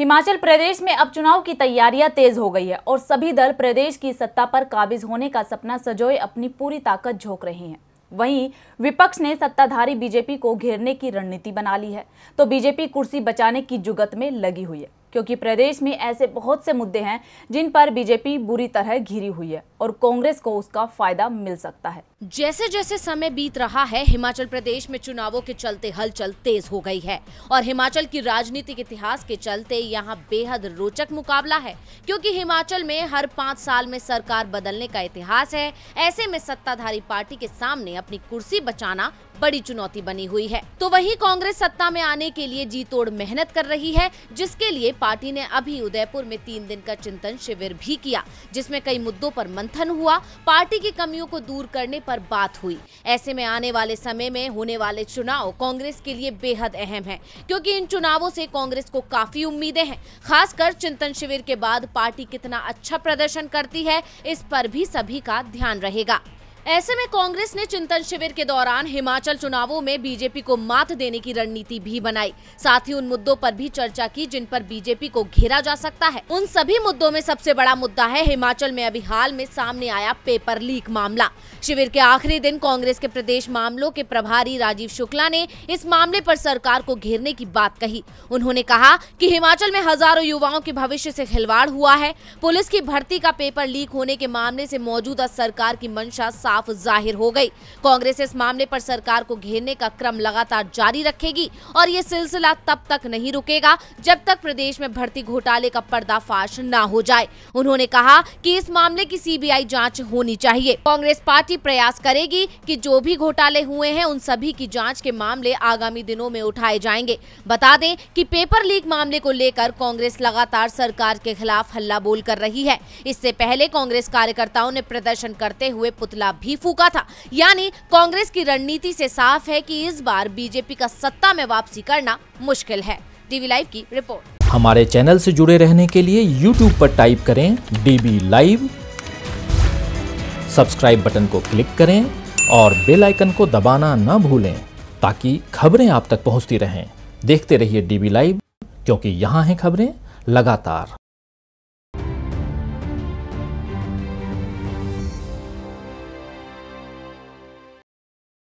हिमाचल प्रदेश में अब चुनाव की तैयारियां तेज हो गई है और सभी दल प्रदेश की सत्ता पर काबिज होने का सपना सजोए अपनी पूरी ताकत झोंक रहे हैं वहीं विपक्ष ने सत्ताधारी बीजेपी को घेरने की रणनीति बना ली है तो बीजेपी कुर्सी बचाने की जुगत में लगी हुई है क्योंकि प्रदेश में ऐसे बहुत से मुद्दे हैं जिन पर बीजेपी बुरी तरह घिरी हुई है और कांग्रेस को उसका फायदा मिल सकता है जैसे जैसे समय बीत रहा है हिमाचल प्रदेश में चुनावों के चलते हलचल तेज हो गई है और हिमाचल की राजनीतिक इतिहास के चलते यहाँ बेहद रोचक मुकाबला है क्योंकि हिमाचल में हर पाँच साल में सरकार बदलने का इतिहास है ऐसे में सत्ताधारी पार्टी के सामने अपनी कुर्सी बचाना बड़ी चुनौती बनी हुई है तो वही कांग्रेस सत्ता में आने के लिए जी तोड़ मेहनत कर रही है जिसके लिए पार्टी ने अभी उदयपुर में तीन दिन का चिंतन शिविर भी किया जिसमें कई मुद्दों पर मंथन हुआ पार्टी की कमियों को दूर करने पर बात हुई ऐसे में आने वाले समय में होने वाले चुनाव कांग्रेस के लिए बेहद अहम है क्योंकि इन चुनावों से कांग्रेस को काफी उम्मीदें हैं खासकर चिंतन शिविर के बाद पार्टी कितना अच्छा प्रदर्शन करती है इस पर भी सभी का ध्यान रहेगा ऐसे में कांग्रेस ने चिंतन शिविर के दौरान हिमाचल चुनावों में बीजेपी को मात देने की रणनीति भी बनाई साथ ही उन मुद्दों पर भी चर्चा की जिन पर बीजेपी को घेरा जा सकता है उन सभी मुद्दों में सबसे बड़ा मुद्दा है हिमाचल में अभी हाल में सामने आया पेपर लीक मामला शिविर के आखिरी दिन कांग्रेस के प्रदेश मामलों के प्रभारी राजीव शुक्ला ने इस मामले आरोप सरकार को घेरने की बात कही उन्होंने कहा की हिमाचल में हजारों युवाओं के भविष्य ऐसी खिलवाड़ हुआ है पुलिस की भर्ती का पेपर लीक होने के मामले ऐसी मौजूदा सरकार की मंशा साफ साफ जाहिर हो गई कांग्रेस इस मामले पर सरकार को घेरने का क्रम लगातार जारी रखेगी और ये सिलसिला तब तक नहीं रुकेगा जब तक प्रदेश में भर्ती घोटाले का पर्दाफाश न हो जाए उन्होंने कहा की इस मामले की सीबीआई जाँच होनी चाहिए कांग्रेस पार्टी प्रयास करेगी की जो भी घोटाले हुए हैं उन सभी की जाँच के मामले आगामी दिनों में उठाए जाएंगे बता दें कि पेपर लीक मामले को लेकर कांग्रेस लगातार सरकार के खिलाफ हल्ला बोल कर रही है इससे पहले कांग्रेस कार्यकर्ताओं ने प्रदर्शन करते हुए पुतला भी फूका था यानी कांग्रेस की रणनीति से साफ है कि इस बार बीजेपी का सत्ता में वापसी करना मुश्किल है टीवी लाइव की रिपोर्ट हमारे चैनल से जुड़े रहने के लिए यूट्यूब पर टाइप करें डीबी लाइव सब्सक्राइब बटन को क्लिक करें और बेल आइकन को दबाना न भूलें ताकि खबरें आप तक पहुंचती रहें देखते रहिए डीबी लाइव क्योंकि यहाँ हैं खबरें लगातार